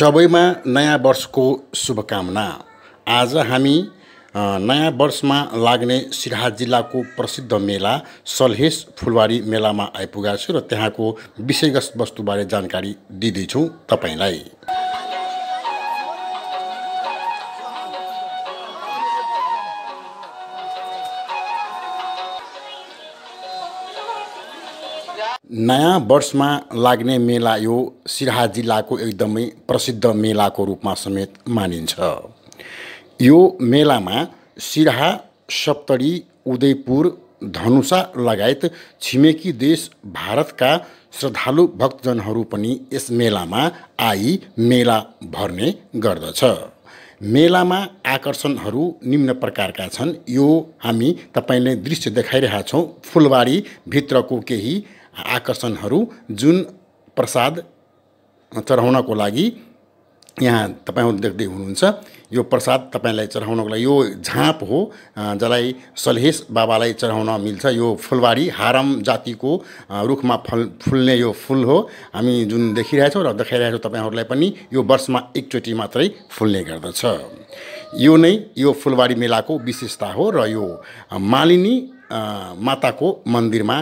सबैमा नयाँ वर्षको शुभकामना आज हामी नयाँ वर्षमा लाग्ने सिराहा जिल्लाको प्रसिद्ध मेला सलहेस फुलबारी मेलामा आइपुगेको छु र त्यहाँको विषयगत वस्तुबारे जानकारी दिँदैछौँ तपाईँलाई नयाँ वर्षमा लाग्ने मेला यो सिराहा जिल्लाको एकदमै प्रसिद्ध मेलाको रूपमा समेत मानिन्छ यो मेलामा सिराहा सप्तरी उदयपुर धनुषा लगायत छिमेकी देश भारतका श्रद्धालु भक्तजनहरू पनि यस मेलामा आई मेला भर्ने गर्दछ मेलामा आकर्षणहरू निम्न प्रकारका छन् यो हामी तपाईँले दृश्य देखाइरहेका छौँ फुलबारीभित्रको केही आकर्षणहरू जुन प्रसाद चढाउनको लागि यहाँ तपाईँहरू देख्दै हुनुहुन्छ यो प्रसाद तपाईँलाई चढाउनको लागि यो झाँप हो जसलाई सलहेस बाबालाई चढाउन मिल्छ यो फुलबारी हारम जातिको रुखमा फल फुल्ने यो फुल हो हामी जुन देखिरहेछौँ र देखाइरहेछौँ तपाईँहरूलाई पनि यो वर्षमा एकचोटि मात्रै फुल्ने गर्दछ यो नै यो फुलबारी मेलाको विशेषता हो र यो मालिनी माताको मन्दिरमा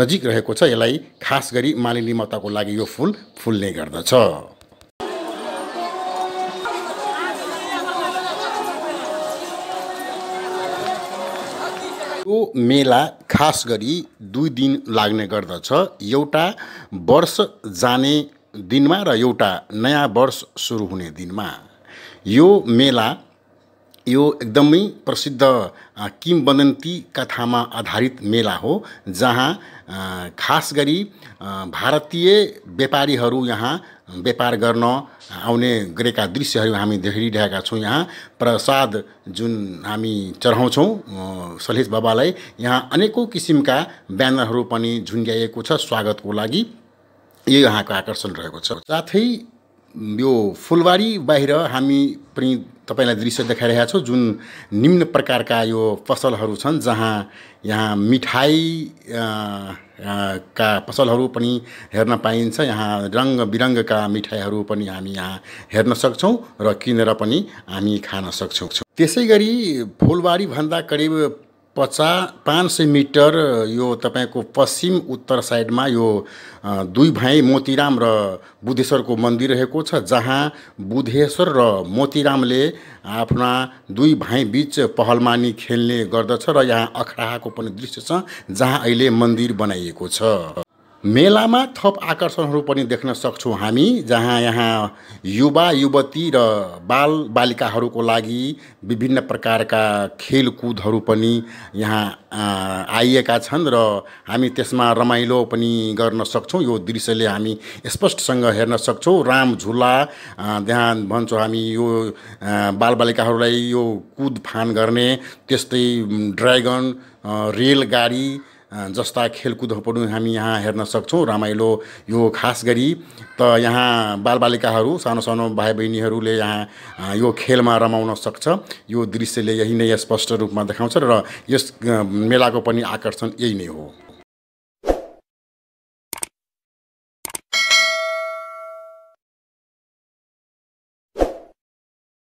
नजिक रहेको छ यसलाई खास गरी मालिनी माताको लागि यो फुल फुल्ने गर्दछ यो मेला खास गरी दुई दिन लाग्ने गर्दछ एउटा वर्ष जाने दिनमा र एउटा नयाँ वर्ष सुरु हुने दिनमा यो मेला यो एकदमै प्रसिद्ध किम्बदन्ती कथामा आधारित मेला हो जहाँ खास गरी भारतीय व्यापारीहरू यहाँ व्यापार गर्न आउने गरेका दृश्यहरू हामी देखिरहेका छौँ यहाँ प्रसाद जुन हामी चढाउँछौँ सलेस बाबालाई यहाँ अनेकौँ किसिमका ब्यानरहरू पनि झुन्ड्याइएको छ स्वागतको लागि यो यहाँको आकर्षण रहेको छ साथै यो फुलबारी बाहिर हामी पनि तपाईँलाई दृश्य देखाइरहेका छौँ जुन निम्न प्रकारका यो पसलहरू छन् जहाँ यहाँ मिठाई का पसलहरू पनि हेर्न पाइन्छ यहाँ रङ्ग बिरङ्गका मिठाईहरू पनि हामी यहाँ हेर्न सक्छौँ र किनेर पनि हामी खान सक्छौँ त्यसै गरी फुलबारीभन्दा करिब पचा पाँच सय मिटर यो तपाईँको पश्चिम उत्तर साइडमा यो दुई भाइ मोतीराम र बुद्धेश्वरको मन्दिर रहेको छ जहाँ बुद्धेश्वर र मोतीरामले आफ्ना दुई भाइ बिच पहलमानी खेल्ने गर्दछ र यहाँ अखराहाको पनि दृश्य छ जहाँ अहिले मन्दिर बनाइएको छ मेलामा थप आकर्षणहरू पनि देख्न सक्छौँ हामी जहाँ यहाँ युवा युवती र बाल बालिकाहरूको लागि विभिन्न प्रकारका खेलकुदहरू पनि यहाँ आइएका छन् र हामी त्यसमा रमाइलो पनि गर्न सक्छौँ यो दृश्यले हामी स्पष्टसँग हेर्न सक्छौँ राम झुला त्यहाँ भन्छौँ हामी यो बालबालिकाहरूलाई यो कुदफान गर्ने त्यस्तै ड्रागन रेलगाडी जस्ता खेलकुदहरू पनि हामी यहाँ हेर्न सक्छौँ रमाइलो यो खास गरी त यहाँ बालबालिकाहरू सानो सानो भाइ बहिनीहरूले यहाँ यो खेलमा रमाउन सक्छ यो दृश्यले यही नै स्पष्ट रूपमा देखाउँछ र यस मेलाको पनि आकर्षण यही नै हो